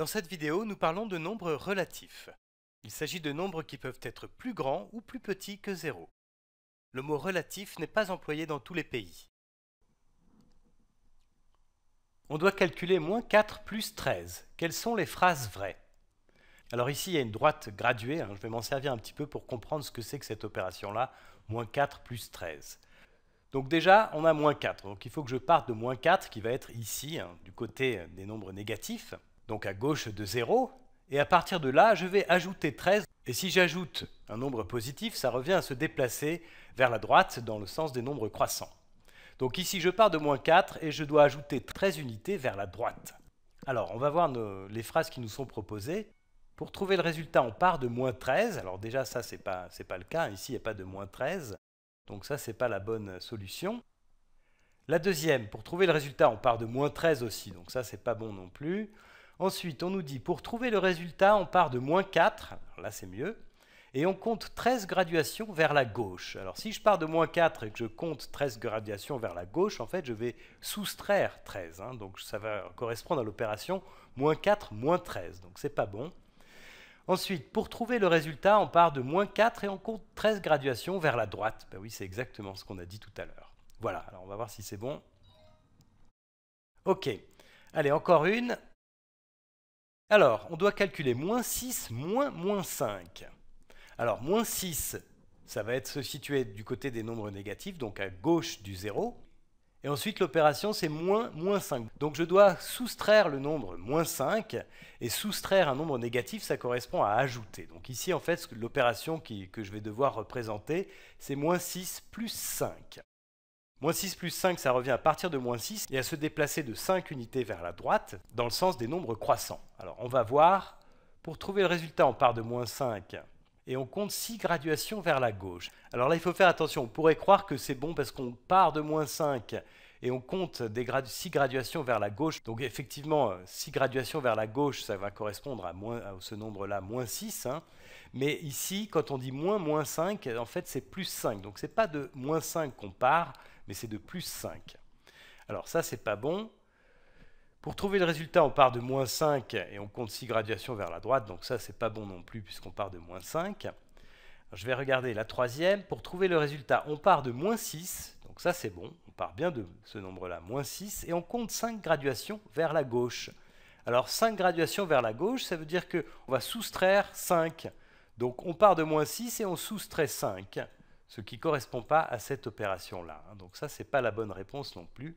Dans cette vidéo, nous parlons de nombres relatifs. Il s'agit de nombres qui peuvent être plus grands ou plus petits que 0. Le mot relatif n'est pas employé dans tous les pays. On doit calculer moins 4 plus 13. Quelles sont les phrases vraies Alors ici, il y a une droite graduée. Hein. je vais m'en servir un petit peu pour comprendre ce que c'est que cette opération-là, moins 4 plus 13. Donc déjà, on a moins 4. Donc il faut que je parte de moins 4 qui va être ici, hein, du côté des nombres négatifs donc à gauche de 0, et à partir de là, je vais ajouter 13. Et si j'ajoute un nombre positif, ça revient à se déplacer vers la droite dans le sens des nombres croissants. Donc ici, je pars de moins 4 et je dois ajouter 13 unités vers la droite. Alors, on va voir les phrases qui nous sont proposées. Pour trouver le résultat, on part de moins 13. Alors déjà, ça, ce n'est pas, le cas. Ici, il n'y a pas de moins 13. Donc ça, ce n'est pas la bonne solution. La deuxième, pour trouver le résultat, on part de moins 13 aussi. Donc ça, n'est pas bon non plus. Ensuite, on nous dit, pour trouver le résultat, on part de moins 4, alors là c'est mieux, et on compte 13 graduations vers la gauche. Alors si je pars de moins 4 et que je compte 13 graduations vers la gauche, en fait je vais soustraire 13, hein, donc ça va correspondre à l'opération moins 4, moins 13, donc c'est pas bon. Ensuite, pour trouver le résultat, on part de moins 4 et on compte 13 graduations vers la droite. Ben oui, c'est exactement ce qu'on a dit tout à l'heure. Voilà, alors on va voir si c'est bon. Ok, allez, encore une. Alors, on doit calculer moins 6, moins moins 5. Alors, moins 6, ça va être se situer du côté des nombres négatifs, donc à gauche du 0. Et ensuite, l'opération, c'est moins, moins 5. Donc, je dois soustraire le nombre moins 5, et soustraire un nombre négatif, ça correspond à ajouter. Donc ici, en fait, l'opération que je vais devoir représenter, c'est moins 6 plus 5. Moins 6 plus 5, ça revient à partir de moins 6 et à se déplacer de 5 unités vers la droite dans le sens des nombres croissants. Alors on va voir, pour trouver le résultat, on part de moins 5 et on compte 6 graduations vers la gauche. Alors là, il faut faire attention, on pourrait croire que c'est bon parce qu'on part de moins 5 et on compte des 6 graduations vers la gauche. Donc effectivement, 6 euh, graduations vers la gauche, ça va correspondre à, ce nombre-là, moins 6. Hein. Mais ici, quand on dit moins moins 5, en fait c'est plus 5. Donc ce n'est pas de moins 5 qu'on part, mais c'est de plus 5. Alors ça, c'est pas bon. Pour trouver le résultat, on part de moins 5 et on compte 6 graduations vers la droite, donc ça c'est pas bon non plus puisqu'on part de moins 5. je vais regarder la troisième. Pour trouver le résultat, on part de moins 6, donc ça c'est bon, on part bien de ce nombre-là, moins 6, et on compte 5 graduations vers la gauche. Alors 5 graduations vers la gauche, ça veut dire qu'on va soustraire 5. Donc on part de moins 6 et on soustrait 5, ce qui ne correspond pas à cette opération-là. Hein. Donc ça, ce n'est pas la bonne réponse non plus.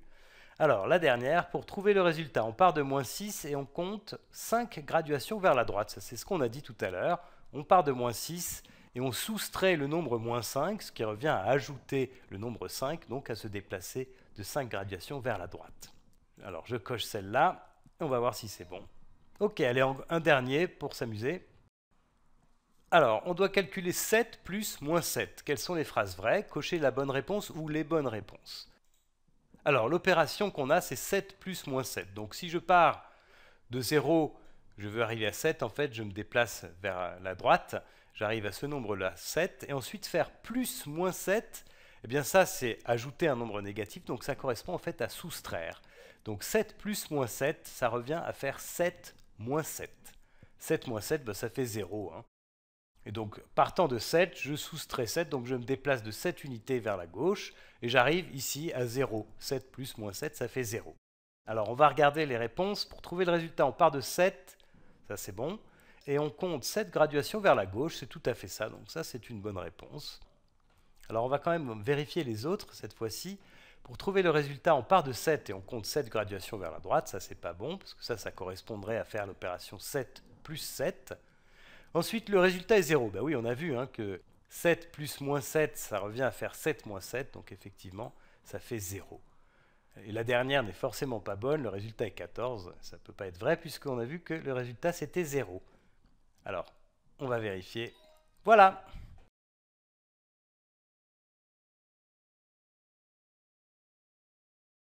Alors la dernière, pour trouver le résultat, on part de moins 6 et on compte 5 graduations vers la droite. Ça, c'est ce qu'on a dit tout à l'heure. On part de moins 6 et on soustrait le nombre moins 5, ce qui revient à ajouter le nombre 5, donc à se déplacer de 5 graduations vers la droite. Alors je coche celle-là, on va voir si c'est bon. Ok, allez, un dernier pour s'amuser. Alors, on doit calculer 7 plus moins 7. Quelles sont les phrases vraies Cocher la bonne réponse ou les bonnes réponses. Alors, l'opération qu'on a, c'est 7 plus moins 7. Donc, si je pars de 0, je veux arriver à 7, en fait, je me déplace vers la droite j'arrive à ce nombre-là, 7, et ensuite faire plus moins 7, eh bien ça c'est ajouter un nombre négatif, donc ça correspond en fait à soustraire. Donc 7 plus moins 7, ça revient à faire 7 moins 7. 7 moins 7, ben, ça fait 0. Hein. Et donc partant de 7, je soustrais 7, donc je me déplace de 7 unités vers la gauche, et j'arrive ici à 0. 7 plus moins 7, ça fait 0. Alors on va regarder les réponses pour trouver le résultat. On part de 7, ça c'est bon et on compte 7 graduations vers la gauche, c'est tout à fait ça, donc ça c'est une bonne réponse. Alors on va quand même vérifier les autres cette fois-ci. Pour trouver le résultat, on part de 7 et on compte 7 graduations vers la droite, ça c'est pas bon, parce que ça, ça correspondrait à faire l'opération 7 plus 7. Ensuite, le résultat est 0. Ben oui, on a vu hein, que 7 plus moins 7, ça revient à faire 7 moins 7, donc effectivement, ça fait 0. Et la dernière n'est forcément pas bonne, le résultat est 14, ça ne peut pas être vrai, puisqu'on a vu que le résultat c'était 0. Alors, on va vérifier. Voilà